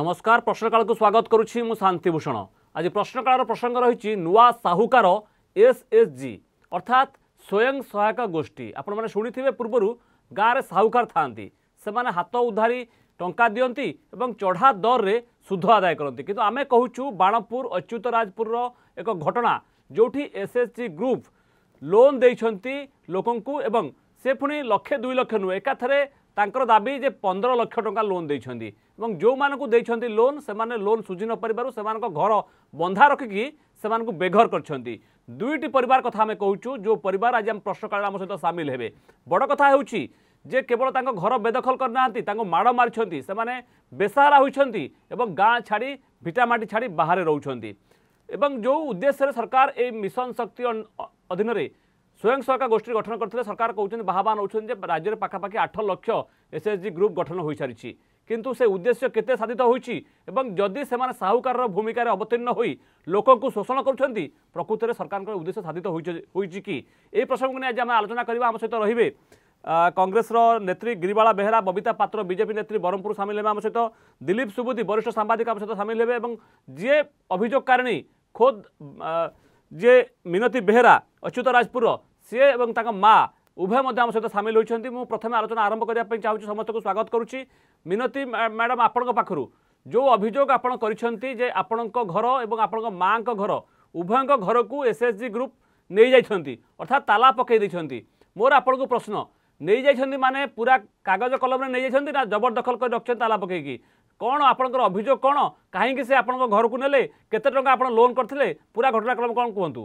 নমস্কার প্রশ্নকালকু স্বাগত করুছি মু শান্তিভূষণ আজ প্রশ্নকালর প্রসঙ্গ রয়েছে নূয়া সাহুকার এসএসজি অর্থাৎ স্বয়ং সহায়ক গোষ্ঠী আপনার শুনে পূর্বর গাঁরে সাহুকার থাকে সে হাত উদ্ধারি টঙ্কা দিকে এবং চঢ়া দরের সুদ আদায় করতে কিন্তু আমি কুচু বাণপুর অচ্যুতরাজপুর এক ঘটনা যেটি এসএসজি গ্রুপ লোন দিয়েছেন লোকଙ୍କୁ এবং সে পুঁ লক্ষে দুই লক্ষ নুহে একাথরে ତାଙ୍କର ଦାବି ଯେ ପନ୍ଦର ଲକ୍ଷ ଟଙ୍କା ଲୋନ୍ ଦେଇଛନ୍ତି ଏବଂ ଯେଉଁମାନଙ୍କୁ ଦେଇଛନ୍ତି ଲୋନ୍ ସେମାନେ ଲୋନ୍ ସୁଝି ନପାରିବାରୁ ସେମାନଙ୍କ ଘର ବନ୍ଧା ରଖିକି ସେମାନଙ୍କୁ ବେଘର କରିଛନ୍ତି ଦୁଇଟି ପରିବାର କଥା ଆମେ କହୁଛୁ ଯେଉଁ ପରିବାର ଆଜି ଆମ ପ୍ରଶ୍ନକାଳରେ ଆମ ସହିତ ସାମିଲ ହେବେ ବଡ଼ କଥା ହେଉଛି ଯେ କେବଳ ତାଙ୍କ ଘର ବେଦଖଲ କରିନାହାନ୍ତି ତାଙ୍କୁ ମାଡ଼ ମାରିଛନ୍ତି ସେମାନେ ବେସାହାରା ହୋଇଛନ୍ତି ଏବଂ ଗାଁ ଛାଡ଼ି ଭିଟାମାଟି ଛାଡ଼ି ବାହାରେ ରହୁଛନ୍ତି ଏବଂ ଯେଉଁ ଉଦ୍ଦେଶ୍ୟରେ ସରକାର ଏହି ମିଶନ ଶକ୍ତି ଅଧୀନରେ ସ୍ୱୟଂ ସହାୟକ ଗୋଷ୍ଠୀ ଗଠନ କରିଥିଲେ ସରକାର କହୁଛନ୍ତି ବାହାବା ନେଉଛନ୍ତି ଯେ ରାଜ୍ୟରେ ପାଖାପାଖି ଆଠ ଲକ୍ଷ ଏସ୍ଏଚ୍ଜି ଗ୍ରୁପ୍ ଗଠନ ହୋଇସାରିଛି କିନ୍ତୁ ସେ ଉଦ୍ଦେଶ୍ୟ କେତେ ସାଧିତ ହୋଇଛି ଏବଂ ଯଦି ସେମାନେ ସାହୁକାରର ଭୂମିକାରେ ଅବତୀର୍ଣ୍ଣ ହୋଇ ଲୋକଙ୍କୁ ଶୋଷଣ କରୁଛନ୍ତି ପ୍ରକୃତରେ ସରକାରଙ୍କର ଉଦ୍ଦେଶ୍ୟ ସାଧିତ ହୋଇଛି କି ଏହି ପ୍ରସଙ୍ଗକୁ ନେଇ ଆଜି ଆମେ ଆଲୋଚନା କରିବା ଆମ ସହିତ ରହିବେ କଂଗ୍ରେସର ନେତ୍ରୀ ଗିରିବାଳା ବେହେରା ବବିତା ପାତ୍ର ବିଜେପି ନେତ୍ରୀ ବ୍ରହ୍ମପୁର ସାମିଲ ହେବେ ଆମ ସହିତ ଦିଲ୍ଲୀପ ସୁବୁଦ୍ଧି ବରିଷ୍ଠ ସାମ୍ବାଦିକ ଆମ ସହିତ ସାମିଲ ହେବେ ଏବଂ ଯିଏ ଅଭିଯୋଗକାରିଣୀ ଖୋଦ୍ ଯିଏ ମିନତି ବେହେରା ଅଚ୍ୟୁତ ରାଜପୁର ସିଏ ଏବଂ ତାଙ୍କ ମା ଉଭୟ ମଧ୍ୟ ଆମ ସହିତ ସାମିଲ ହୋଇଛନ୍ତି ମୁଁ ପ୍ରଥମେ ଆଲୋଚନା ଆରମ୍ଭ କରିବା ପାଇଁ ଚାହୁଁଛି ସମସ୍ତଙ୍କୁ ସ୍ୱାଗତ କରୁଛି ମିନତି ମ୍ୟାଡ଼ାମ୍ ଆପଣଙ୍କ ପାଖରୁ ଯେଉଁ ଅଭିଯୋଗ ଆପଣ କରିଛନ୍ତି ଯେ ଆପଣଙ୍କ ଘର ଏବଂ ଆପଣଙ୍କ ମାଆଙ୍କ ଘର ଉଭୟଙ୍କ ଘରକୁ ଏସ୍ଏସ୍ଜି ଗ୍ରୁପ୍ ନେଇଯାଇଛନ୍ତି ଅର୍ଥାତ୍ ତାଲା ପକାଇ ଦେଇଛନ୍ତି ମୋର ଆପଣଙ୍କୁ ପ୍ରଶ୍ନ ନେଇଯାଇଛନ୍ତି ମାନେ ପୁରା କାଗଜ କଲମରେ ନେଇଯାଇଛନ୍ତି ନା ଜବରଦଖଲ କରି ରଖିଛନ୍ତି ତାଲା ପକାଇକି କ'ଣ ଆପଣଙ୍କର ଅଭିଯୋଗ କ'ଣ କାହିଁକି ସେ ଆପଣଙ୍କ ଘରକୁ ନେଲେ କେତେ ଟଙ୍କା ଆପଣ ଲୋନ୍ କରିଥିଲେ ପୁରା ଘଟଣାକ୍ରମ କ'ଣ କୁହନ୍ତୁ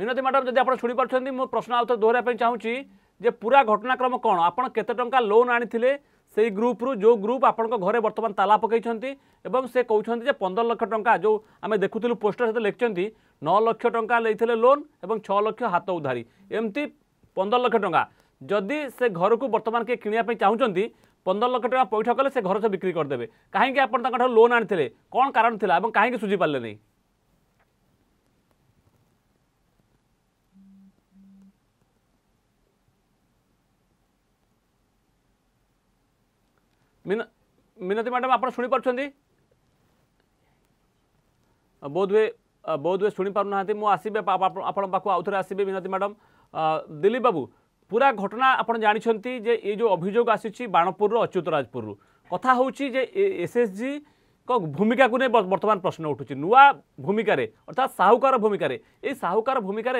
মিনতি ম্যাডাম যদি আপনার ଶୁଣିପାରୁଛନ୍ତି ମୁଁ ପ୍ରଶ୍ନ ଆଉ ଥରେ ଦୋହରାଇବା ପାଇଁ ଚାହୁଁଛି ଯେ ପୁରା ଘଟଣାକ୍ରମ କ'ଣ ଆପଣ କେତେ ଟଙ୍କା ଲୋନ୍ ଆଣିଥିଲେ সেই গ্রুপ্রু যে গ্রুপ আপনার ঘরে বর্তমান তালা পকাইছেন এবং সে কৌন যে পনের লক্ষ টাকা যে আমি দেখুলু পোস্টর সহ লিখছেন ন লক্ষ টাকা নিয়ে লোন এবং ছ লক্ষ হাত উদ্ধারি এমতি পনের লক্ষ টাকা যদি সে ঘরক বর্তমান কে কিনা চাহুমান পনের লক্ষ টাকা পৈঠ কলে সে ঘর সব বিক্রি করেদেবে কিন্তু আপনার তাঁর লোন আনিলে কোণ কারণ লা এবং কিন্তু সুঝিপারে নেই ମିନତି ମ୍ୟାଡ଼ାମ୍ ଆପଣ ଶୁଣିପାରୁଛନ୍ତି ବୋଧ ହୁଏ ବୋଧ ହୁଏ ଶୁଣିପାରୁନାହାନ୍ତି ମୁଁ ଆସିବେ ଆପଣଙ୍କ ପାଖକୁ ଆଉ ଥରେ ଆସିବି ମିନତି ମ୍ୟାଡ଼ାମ୍ ଦିଲ୍ଲୀପ ବାବୁ ପୁରା ଘଟଣା ଆପଣ ଜାଣିଛନ୍ତି ଯେ ଏ ଯେଉଁ ଅଭିଯୋଗ ଆସିଛି ବାଣପୁରରୁ ଅଚ୍ୟୁତ ରାଜପୁରରୁ କଥା ହେଉଛି ଯେ ଏସ୍ଏସ୍ଜି ভূমিকাকে নিয়ে বর্তমান প্রশ্ন উঠুছে নূয় ভূমিকার অর্থাৎ সাহুকার ভূমিকার এই সাহুকার ভূমিকার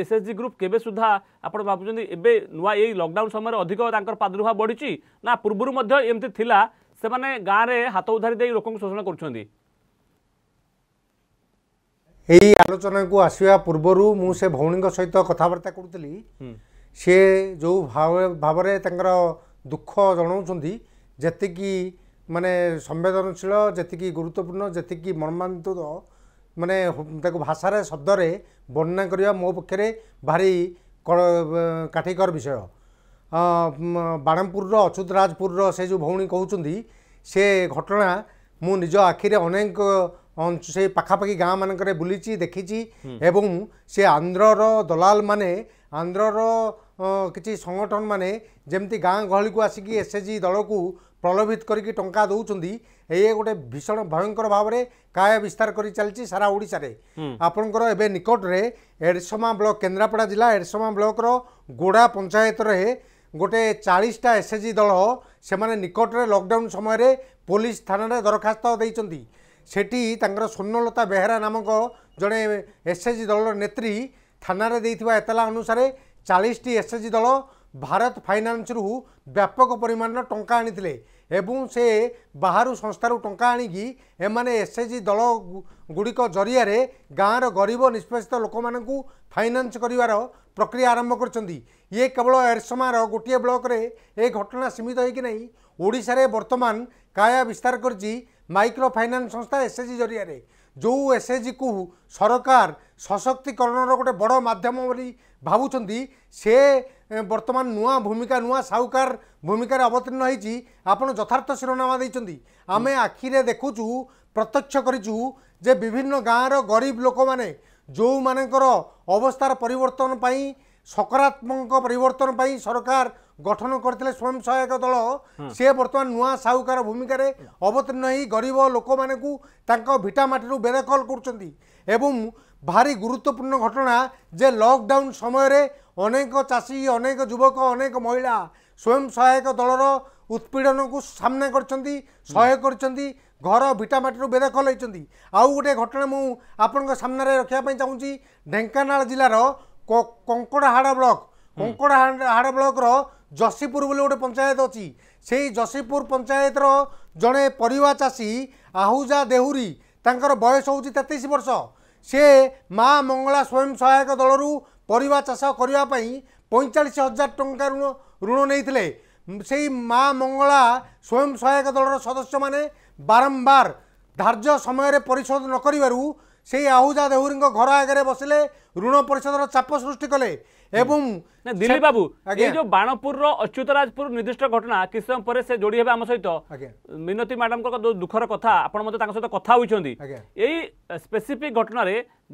এসএসজি গ্রুপ কেবে সুদ্ধা আপনার ভাবুন এবে নূয় এই লকডাউন সময় অধিক তাঁর প্রাদুর্ভাব বড়ি না পূর্বর এমতি লা ସେମାନେ ଗାଁରେ ହାତ ଉଧାରି ଦେଇ ଲୋକଙ୍କୁ ଶୋଷଣ କରୁଛନ୍ତି এই আলোচনাকু আসিবা পূর্বরু মু সে ভৌণীঙ্ক সহিত কথাবার্তা করুলি সে যে ভাবে তাঁর দুঃখ জনাওছেন যেতিকি মানে সংবেদনশীল যেতিকি গুরুত্বপূর্ণ যেতিকি মর্মান্তুদ মানে তাকে ভাষার শব্দরে বর্ণনা করা মো পক্ষে ভারি কাঠিকর বিষয় ବାଣପୁରର ଅଚ୍ୟୁତରାଜପୁରର ସେ ଯେଉଁ ଭଉଣୀ କହୁଛନ୍ତି ସେ ଘଟଣା ମୁଁ ନିଜ ଆଖିରେ ଅନେକ ସେ ପାଖାପାଖି ଗାଁମାନଙ୍କରେ ବୁଲିଛି ଦେଖିଛି ଏବଂ ସେ ଆନ୍ଧ୍ରର ଦଲାଲମାନେ ଆନ୍ଧ୍ରର କିଛି ସଂଗଠନମାନେ ଯେମିତି ଗାଁ ଗହଳିକୁ ଆସିକି ଏସ୍ ଏଚ୍ ଜି ଦଳକୁ ପ୍ରଲୋଭିତ କରିକି ଟଙ୍କା ଦେଉଛନ୍ତି ଏଇ ଗୋଟେ ଭୀଷଣ ଭୟଙ୍କର ଭାବରେ କାୟ ବିସ୍ତାର କରି ଚାଲିଛି ସାରା ଓଡ଼ିଶାରେ ଆପଣଙ୍କର ଏବେ ନିକଟରେ ଏଡ଼ସମା ବ୍ଲକ କେନ୍ଦ୍ରାପଡ଼ା ଜିଲ୍ଲା ଏଡ଼ସମା ବ୍ଲକର ଗୋଡ଼ା ପଞ୍ଚାୟତରେ ଗୋଟେ ଚାଳିଶଟା ଏସ୍ ଏଚ୍ ଜି ଦଳ ସେମାନେ ନିକଟରେ ଲକଡାଉନ୍ ସମୟରେ ପୋଲିସ ଥାନାରେ ଦରଖାସ୍ତ ଦେଇଛନ୍ତି ସେଠି ତାଙ୍କର ସ୍ୱର୍ଣ୍ଣଲତା ବେହେରା ନାମକ ଜଣେ ଏସ୍ ଏଚ୍ ଜି ଦଳର ନେତ୍ରୀ ଥାନାରେ ଦେଇଥିବା ଏତଲା ଅନୁସାରେ ଚାଳିଶଟି ଏସ୍ ଏଚ୍ ଜି ଦଳ ଭାରତ ଫାଇନାନ୍ସରୁ ବ୍ୟାପକ ପରିମାଣର ଟଙ୍କା ଆଣିଥିଲେ ଏବଂ ସେ ବାହାରୁ ସଂସ୍ଥାରୁ ଟଙ୍କା ଆଣିକି ଏମାନେ ଏସ୍ ଏଚ୍ ଜି ଦଳ ଗୁଡ଼ିକ ଜରିଆରେ ଗାଁର ଗରିବ ନିଷ୍ପେଷିତ ଲୋକମାନଙ୍କୁ ଫାଇନାନ୍ସ କରିବାର প্রক্রিয়া আরম্ভ করছেন ইয়ে কেবল এরসমার গোটিয়ে ব্লকরে এ ঘটনা সীমিত হয়েকি না ওড়শার বর্তমান কায়া বিস্তার করছি মাইক্রো ফাইনান্স সংস্থা এসএচজি জরিয়ার যে এসএচজি কু সরকার সশক্তিকরণর গোটে বড় মাধ্যম বলে ভাবুচার সে বর্তমান নূয়া ভূমিকা নূয়া সাউকার ভূমিকার অবতীর্ণ হয়েছি আপনার যথার্থ শিরোনামা দিয়েছেন আমি আখিরে দেখুছু প্রত্যক্ষ করেছু যে বিভিন্ন গাঁর গরিব লোক মানে ଯେଉଁମାନଙ୍କର ଅବସ୍ଥାର ପରିବର୍ତ୍ତନ ପାଇଁ ସକାରାତ୍ମକ ପରିବର୍ତ୍ତନ ପାଇଁ ସରକାର ଗଠନ କରିଥିଲେ ସ୍ୱୟଂ ସହାୟକ ଦଳ ସେ ବର୍ତ୍ତମାନ ନୂଆ ସାହୁକାର ଭୂମିକାରେ ଅବତୀର୍ଣ୍ଣ ହେଇ ଗରିବ ଲୋକମାନଙ୍କୁ ତାଙ୍କ ଭିଟାମାଟିରୁ ବେଦଖଲ କରୁଛନ୍ତି ଏବଂ ଭାରି ଗୁରୁତ୍ୱପୂର୍ଣ୍ଣ ଘଟଣା ଯେ ଲକଡାଉନ୍ ସମୟରେ ଅନେକ ଚାଷୀ ଅନେକ ଯୁବକ ଅନେକ ମହିଳା ସ୍ୱୟଂ ସହାୟକ ଦଳର ଉତ୍ପୀଡ଼ନକୁ ସାମ୍ନା କରିଛନ୍ତି ସହାୟ କରିଛନ୍ତି ଘର ଭିଟାମାଟିରୁ ବେଦଖଲ ହୋଇଛନ୍ତି ଆଉ ଗୋଟିଏ ଘଟଣା ମୁଁ ଆପଣଙ୍କ ସାମ୍ନାରେ ରଖିବା ପାଇଁ ଚାହୁଁଛି ଢେଙ୍କାନାଳ ଜିଲ୍ଲାର କଙ୍କଡ଼ାହାଡ଼ ବ୍ଲକ କଙ୍କଡ଼ାହାଡ଼ ବ୍ଲକର ଯଶୀପୁର ବୋଲି ଗୋଟେ ପଞ୍ଚାୟତ ଅଛି ସେଇ ଯଶୀପୁର ପଞ୍ଚାୟତର ଜଣେ ପରିବା ଚାଷୀ ଆହୁଜା ଦେହୁରୀ ତାଙ୍କର ବୟସ ହେଉଛି ତେତିଶ ବର୍ଷ ସେ ମା' ମଙ୍ଗଳା ସ୍ୱୟଂ ସହାୟକ ଦଳରୁ ପରିବା ଚାଷ କରିବା ପାଇଁ ପଇଁଚାଳିଶ ହଜାର ଟଙ୍କା ଋଣ ଋଣ ନେଇଥିଲେ ସେଇ ମା' ମଙ୍ଗଳା ସ୍ୱୟଂ ସହାୟକ ଦଳର ସଦସ୍ୟମାନେ বারম্বার ধার্য সময়ের পরিশোধ ନ সেই আহুজা দেহুরী ঘর আগে বসলে ঋণ ଋଣ চাপ সৃষ্টি কলে এবং ଏବଂ দিলীপ বাবু এই যে বাণপুর অচ্যুতরাজপুর নির্দিষ্ট ঘটনা কিছু সময় পরে সে যোড়ি হবে আমার সহ মিনতি ম্যাডাম দুঃখর কথা আপনার মধ্যে তাঁর সহ কথা হয়েছেন এই স্পেসিফিক ঘটনার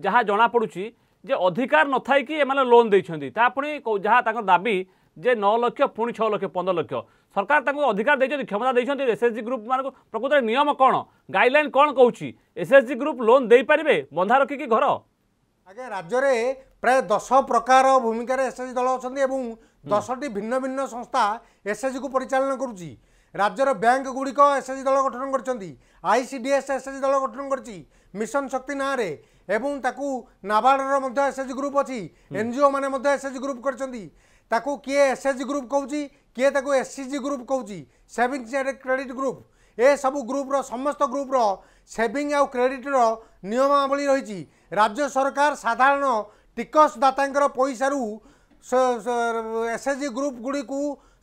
যা জনা পড়ুছি যে অধিকার নথাইকি এমানে লোন দিয়েছেন তা পুঁ যা তাঁর দাবি ଯେ ନଅ ଲକ୍ଷ ପୁଣି ଛଅ ଲକ୍ଷ ପନ୍ଦର ଲକ୍ଷ ସରକାର ତାଙ୍କୁ ଅଧିକାର ଦେଇଛନ୍ତି କ୍ଷମତା ଦେଇଛନ୍ତି ଏସ୍ ଏସ୍ ଜି ଗ୍ରୁପ୍ ମାନଙ୍କୁ ପ୍ରକୃତରେ ନିୟମ କ'ଣ ଗାଇଡ଼ଲାଇନ୍ କ'ଣ କହୁଛି S S G group loan ଦେଇପାରିବେ ବନ୍ଧା ରଖିକି ଘର ଆଜ୍ଞା ରାଜ୍ୟରେ ପ୍ରାୟ ଦଶ ପ୍ରକାର ଭୂମିକାରେ ଏସ୍ ଏସ୍ ଜି ଦଳ ଅଛନ୍ତି ଏବଂ ଦଶଟି ଭିନ୍ନ ଭିନ୍ନ ସଂସ୍ଥା ଏସ୍ ଏସ୍ ଜିକୁ ପରିଚାଳନା କରୁଛି ରାଜ୍ୟର ବ୍ୟାଙ୍କ ଗୁଡ଼ିକ ଏସ୍ ଏସ୍ ଜି ଦଳ ଗଠନ କରିଛନ୍ତି I C D S S S S ଦଳ ଗଠନ କରିଛି ମିଶନ ଶକ୍ତି ନାଁରେ ଏବଂ ତାକୁ ନାବାର୍ଡ଼ର ମଧ୍ୟ ଏସ୍ ଏସ୍ ଜି ଗ୍ରୁପ୍ ଅଛି ଏନ୍ ଜି ମଧ୍ୟ ଏସ୍ ଗ୍ରୁପ୍ କରିଛନ୍ତି ତାକୁ କିଏ ଏସ୍ ଏଚ୍ ଜି ଗ୍ରୁପ୍ କହୁଛି କିଏ ତାକୁ ଏସ୍ ସି ଜି ଗ୍ରୁପ୍ କହୁଛି ସେଭିଂସ ଆଣ୍ଡ କ୍ରେଡ଼ିଟ୍ ଗ୍ରୁପ୍ ଏସବୁ ଗ୍ରୁପ୍ର ସମସ୍ତ ଗ୍ରୁପ୍ର ସେଭିଂ ଆଉ କ୍ରେଡ଼ିଟ୍ର ନିୟମାବଳୀ ରହିଛି ରାଜ୍ୟ ସରକାର ସାଧାରଣ ଟିକସଦାତାଙ୍କର ପଇସାରୁ ଏସ୍ ଏଚ୍ ଜି ଗ୍ରୁପ୍ ଗୁଡ଼ିକୁ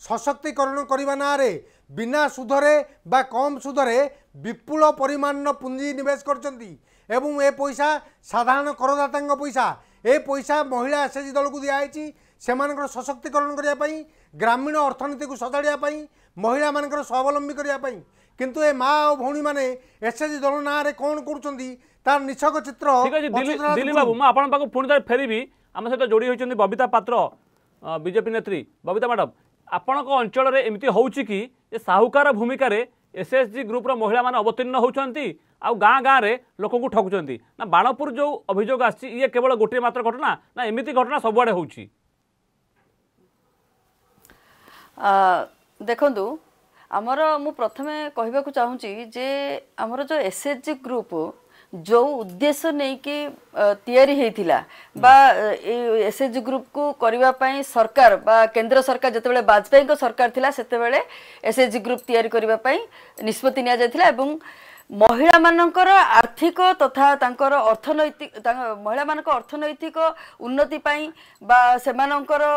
ସଶକ୍ତିକରଣ କରିବା ନାଁରେ ବିନା ସୁଧରେ ବା କମ୍ ସୁଧରେ ବିପୁଳ ପରିମାଣର ପୁଞ୍ଜି ନିବେଶ କରିଛନ୍ତି ଏବଂ ଏ ପଇସା ସାଧାରଣ କରଦାତାଙ୍କ ପଇସା ଏ ପଇସା ମହିଳା ଏସ୍ ଏଚ୍ ଜି ଦଳକୁ ଦିଆହେଇଛି ସେମାନଙ୍କର ସଶକ୍ତିକରଣ କରିବା ପାଇଁ ଗ୍ରାମୀଣ ଅର୍ଥନୀତିକୁ ସଜାଡ଼ିବା ପାଇଁ ମହିଳାମାନଙ୍କର ସ୍ୱାବଲମ୍ବୀ କରିବା ପାଇଁ କିନ୍ତୁ ଏ ମା ଆଉ ଭଉଣୀମାନେ ଏସ୍ଏଜି ଦଳ ନାଁରେ କ'ଣ କରୁଛନ୍ତି ତାର ନିଛକ ଚିତ୍ର ଦିଲ୍ଲୀ ବାବୁ ମୁଁ ଆପଣଙ୍କ ପାଖକୁ ପୁଣି ଥରେ ଫେରିବି ଆମ ସହିତ ଯୋଡ଼ି ହୋଇଛନ୍ତି ବବିତା ପାତ୍ର ବିଜେପି ନେତ୍ରୀ ବବିତା ମ୍ୟାଡ଼ାମ୍ ଆପଣଙ୍କ ଅଞ୍ଚଳରେ ଏମିତି ହେଉଛି କି ଯେ ସାହୁକାର ଭୂମିକାରେ ଏସ୍ଏସ୍ଜି ଗ୍ରୁପ୍ର ମହିଳାମାନେ ଅବତୀର୍ଣ୍ଣ ହେଉଛନ୍ତି ଆଉ ଗାଁ ଗାଁରେ ଲୋକଙ୍କୁ ଠକୁଛନ୍ତି ନା ବାଣପୁର ଯେଉଁ ଅଭିଯୋଗ ଆସିଛି ଇଏ କେବଳ ଗୋଟିଏ ମାତ୍ର ଘଟଣା ନା ଏମିତି ଘଟଣା ସବୁଆଡ଼େ ହେଉଛି ଦେଖନ୍ତୁ ଆମର ମୁଁ ପ୍ରଥମେ କହିବାକୁ ଚାହୁଁଛି ଯେ ଆମର ଯେଉଁ ଏସ୍ ଏଚ୍ ଜି ଗ୍ରୁପ୍ ଯେଉଁ ଉଦ୍ଦେଶ୍ୟ ନେଇକି ତିଆରି ହେଇଥିଲା ବା ଏଇ ଏସ୍ ଏଚ୍ ଜି ଗ୍ରୁପ୍କୁ କରିବା ପାଇଁ ସରକାର ବା କେନ୍ଦ୍ର ସରକାର ଯେତେବେଳେ ବାଜପେୟୀଙ୍କ ସରକାର ଥିଲା ସେତେବେଳେ ଏସ୍ ଏଚ୍ ଜି ଗ୍ରୁପ୍ ତିଆରି କରିବା ପାଇଁ ନିଷ୍ପତ୍ତି ନିଆଯାଇଥିଲା ଏବଂ ମହିଳାମାନଙ୍କର ଆର୍ଥିକ ତଥା ତାଙ୍କର ଅର୍ଥନୈତିକ ତାଙ୍କ ମହିଳାମାନଙ୍କ ଅର୍ଥନୈତିକ ଉନ୍ନତି ପାଇଁ ବା ସେମାନଙ୍କର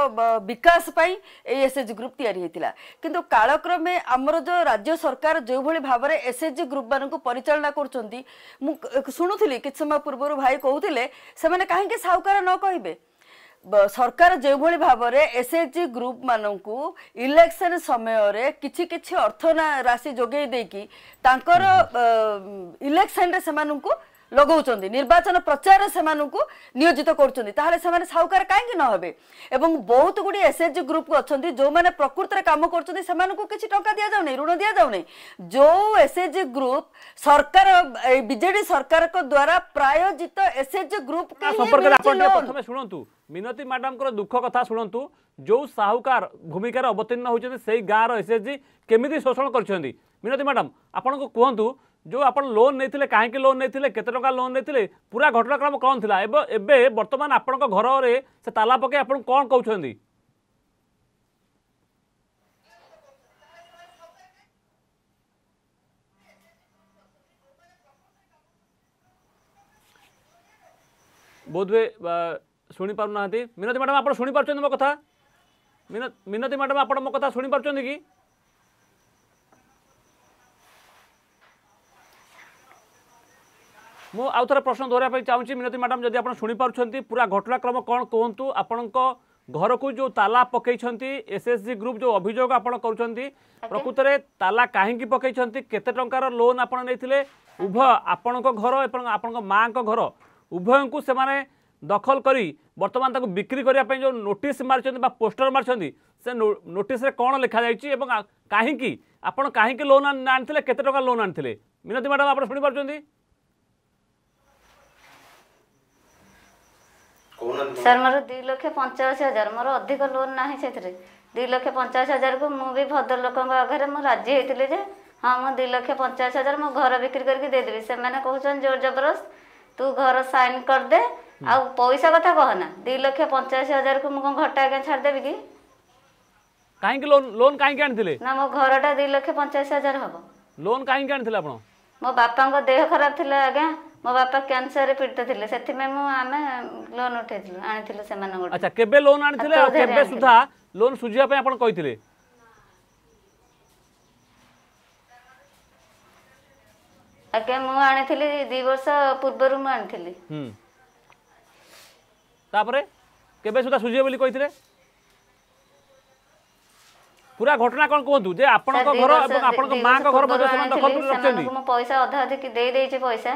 ବିକାଶ ପାଇଁ ଏଇ ଏସ୍ ଏଚ୍ ଗ୍ରୁପ୍ ତିଆରି ହେଇଥିଲା କିନ୍ତୁ କାଳକ୍ରମେ ଆମର ଯେଉଁ ରାଜ୍ୟ ସରକାର ଯେଉଁଭଳି ଭାବରେ ଏସ୍ ଏଚ୍ ଜି ଗ୍ରୁପ୍ ମାନଙ୍କୁ ପରିଚାଳନା କରୁଛନ୍ତି ମୁଁ ଶୁଣୁଥିଲି କିଛି ସମୟ ପୂର୍ବରୁ ଭାଇ କହୁଥିଲେ ସେମାନେ କାହିଁକି ସାହୁକାର ନ କହିବେ ସରକାର ଯେଉଁଭଳି ଭାବରେ ଏସ୍ ଏଚ୍ ଜି ଗ୍ରୁପ୍ ମାନଙ୍କୁ ଇଲେକ୍ସନ୍ ସମୟରେ କିଛି କିଛି ଅର୍ଥ ରାଶି ଯୋଗାଇ ଦେଇକି ତାଙ୍କର ଇଲେକ୍ସନ୍ରେ ସେମାନଙ୍କୁ ଲଗାଉଛନ୍ତି ନିର୍ବାଚନ ପ୍ରଚାରରେ ସେମାନଙ୍କୁ ନିୟୋଜିତ କରୁଛନ୍ତି ତାହେଲେ ସେମାନେ ସାହୁକାର କାହିଁକି ନ ହେବେ ଏବଂ ବହୁତ ଗୁଡ଼ିଏ ଏସ୍ଏଚ୍ଜି ଗ୍ରୁପ୍ ଅଛନ୍ତି ଯେଉଁମାନେ ପ୍ରକୃତରେ କାମ କରୁଛନ୍ତି ସେମାନଙ୍କୁ କିଛି ଟଙ୍କା ଦିଆଯାଉନି ଋଣ ଦିଆଯାଉନି ଯେଉଁ ଏସ୍ଏଚ୍ଜି ଗ୍ରୁପ୍ ସରକାର ବିଜେଡି ସରକାରଙ୍କ ଦ୍ୱାରା ପ୍ରାୟୋଜିତ ଏସ୍ଏଚ୍ଜି ଗ୍ରୁପ୍ ସମ୍ପର୍କରେ ଆପଣ ପ୍ରଥମେ ଶୁଣନ୍ତୁ ମିନତି ମ୍ୟାଡାମଙ୍କର ଦୁଃଖ କଥା ଶୁଣନ୍ତୁ ଯେଉଁ ସାହୁକାର ଭୂମିକାରେ ଅବତୀର୍ଣ୍ଣ ହେଉଛନ୍ତି ସେଇ ଗାଁର ଏସ୍ଏଚ୍ଜି କେମିତି ଶୋଷଣ କରିଛନ୍ତି ମିନତି ମ୍ୟାଡାମ ଆପଣଙ୍କୁ କୁହନ୍ତୁ जो आप लोन नहीं कहीं लोन नहीं केत टा लोन नेले पूरा घटनाक्रम कौन थी एवं बर्तमान आपण घर से ताला पक आप कौन कौन बोधवे शुणी पार ना मिनती मैडम आप शुणी पार्टी मो कथा मिनती मैडम आप मो कथा शुणी पार्टी ମୁଁ ଆଉ ଥରେ ପ୍ରଶ୍ନ ଧରିବା ପାଇଁ ଚାହୁଁଛି ମିନତି ମ୍ୟାଡ଼ାମ୍ ଯଦି ଆପଣ ଶୁଣିପାରୁଛନ୍ତି ପୁରା ଘଟଣାକ୍ରମ କ'ଣ କୁହନ୍ତୁ ଆପଣଙ୍କ ଘରକୁ ଯେଉଁ ତାଲା ପକାଇଛନ୍ତି ଏସ୍ଏସ୍ଜି ଗ୍ରୁପ୍ ଯେଉଁ ଅଭିଯୋଗ ଆପଣ କରୁଛନ୍ତି ପ୍ରକୃତରେ ତାଲା କାହିଁକି ପକାଇଛନ୍ତି କେତେ ଟଙ୍କାର ଲୋନ୍ ଆପଣ ନେଇଥିଲେ ଉଭୟ ଆପଣଙ୍କ ଘର ଏବଂ ଆପଣଙ୍କ ମାଆଙ୍କ ଘର ଉଭୟଙ୍କୁ ସେମାନେ ଦଖଲ କରି ବର୍ତ୍ତମାନ ତାକୁ ବିକ୍ରି କରିବା ପାଇଁ ଯେଉଁ ନୋଟିସ୍ ମାରିଛନ୍ତି ବା ପୋଷ୍ଟର ମାରିଛନ୍ତି ସେ ନୋଟିସ୍ରେ କ'ଣ ଲେଖାଯାଇଛି ଏବଂ କାହିଁକି ଆପଣ କାହିଁକି ଲୋନ୍ ଆଣିଥିଲେ କେତେ ଟଙ୍କା ଲୋନ୍ ଆଣିଥିଲେ ମିନତି ମ୍ୟାଡ଼ାମ୍ ଆପଣ ଶୁଣିପାରୁଛନ୍ତି सर मोर दु लक्ष पंचाशी हजार मोर अधिक लोन ना से दु लक्ष पंचाशी हजार को मुझे भद्र लोक आगे मुझे राजी होती हाँ मुझ दु लक्ष पंचाश हजार मो घर बिक्री करदेवि से मैंने कहते जोर जबरदस्त तू घर सैन कर दे आ पैसा कथा कहना दु लक्ष पंचाशी हजार को मुझे घर टाइम आज छाड़देवि कि काई लोन लोन काई के ना मो घरटा 2 लाख 85 हजार हबो लोन काई के मो बापा देह खराब थिला आगे ମୋ ବାପା କ୍ୟାନ୍ସରରେ ପୀଡ଼ିତ ଥିଲେ ସେଥିପାଇଁ ମୁଁ ଆମେ ଲୋନ୍ ଉଠେଇଥିଲୁ ଆଣିଥିଲୁ ସେମାନଙ୍କ ଆଚ୍ଛା କେବେ ଲୋନ୍ ଆଣିଥିଲେ କେବେ ସୁଦ୍ଧା ଲୋନ୍ ସୁଝିବା ପାଇଁ ଆପଣ କହିଥିଲେ ଆଜ୍ଞା ମୁଁ ଆଣିଥିଲି ଦି ବର୍ଷ ପୂର୍ବରୁ ମୁଁ ଆଣିଥିଲି ତାପରେ କେବେ ସୁଦ୍ଧା ସୁଝିବେ ବୋଲି କହିଥିଲେ পুরা ঘটনা কোন কুহতু যে আপনার ঘর এবং আপনার মাঙ্ক ঘর মধ্যে সেমান দখল করে রাখছেন মু পয়সা অধা অধিক দেই দেইছি পয়সা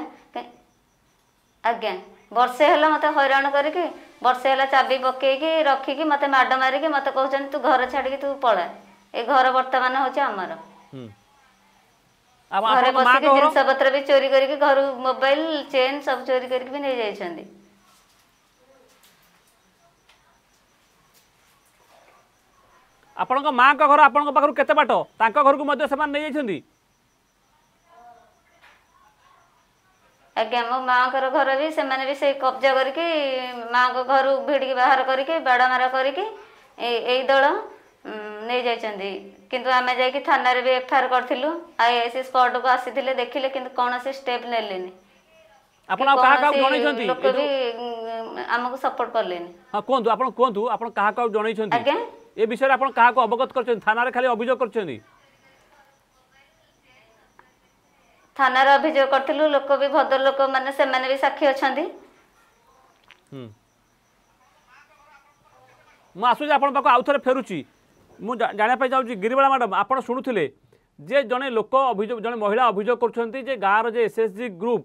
আজ্ঞা বর্ষে হলো মতে হইরাণ করিকি বর্ষে হলো চাবি পকাইকি রখিকি মতে মাড মারিকি মতে কହୁଛନ୍ତି তু ঘর ছাড়িকি তু পলা এ ঘর বর্তমান হচ্ছে আমার ঘরে বসিকি জিনিসপত্র বি চোরি করিকি ঘর মোবাইল চেন সব চোরি করিকি বি নিয়ে যাইছন্তি ଆପଣଙ୍କ ମାଆଙ୍କ ଘର ଆପଣଙ୍କ ପାଖରୁ କେତେ ବାଟ ତାଙ୍କ ଘରକୁ ମଧ୍ୟ ସେମାନେ ନେଇଯାଇଛନ୍ତି ଆଜ୍ଞା ମୋ ମାଆଙ୍କର ଘର ବି ସେମାନେ ବି ସେଇ କବ୍ଜା କରିକି ମାଆଙ୍କ ଘରୁ ଭିଡ଼ିକି ବାହାର କରିକି ବାଡ଼ମାରା କରିକି ଏଇ ଦଳ ନେଇଯାଇଛନ୍ତି କିନ୍ତୁ ଆମେ ଯାଇକି ଥାନାରେ ବି ଏଫଆଇଆର୍ କରିଥିଲୁ ଆଇଆଇସି ସ୍ପଟକୁ ଆସିଥିଲେ ଦେଖିଲେ କିନ୍ତୁ କୌଣସି ଷ୍ଟେପ୍ ନେଲେନି ଆପଣ କାହା କାହାକୁ ଜଣେଇଛନ୍ତି ଲୋକ ବି ଆମକୁ ସପୋର୍ଟ କଲେନି ହଁ କୁହନ୍ତୁ ଆପଣ କୁହନ୍ତୁ ଆପଣ କାହା କାହାକୁ ଜଣେଇଛନ୍ତି ଆଜ୍ଞା এ বিষয়ে আপনার কাহকু অবগত করছেন থানার খালি অভিযোগ করছেন থানার অভিযোগ করতেলু লোক বি ভদ্র লোক মানে সেমানে বি সাক্ষী অছন্তি হুম মা আসুছি আপনার পাক আউথরে ফেরুচি মু জানা পাই যাচ্ছি গিরিবালা ম্যাডাম আপনার শুনুথিলে যে জনে লোক অভিযোগ জনে মহিলা অভিযোগ করছেন যে গাঁর যে এসএসজি গ্রুপ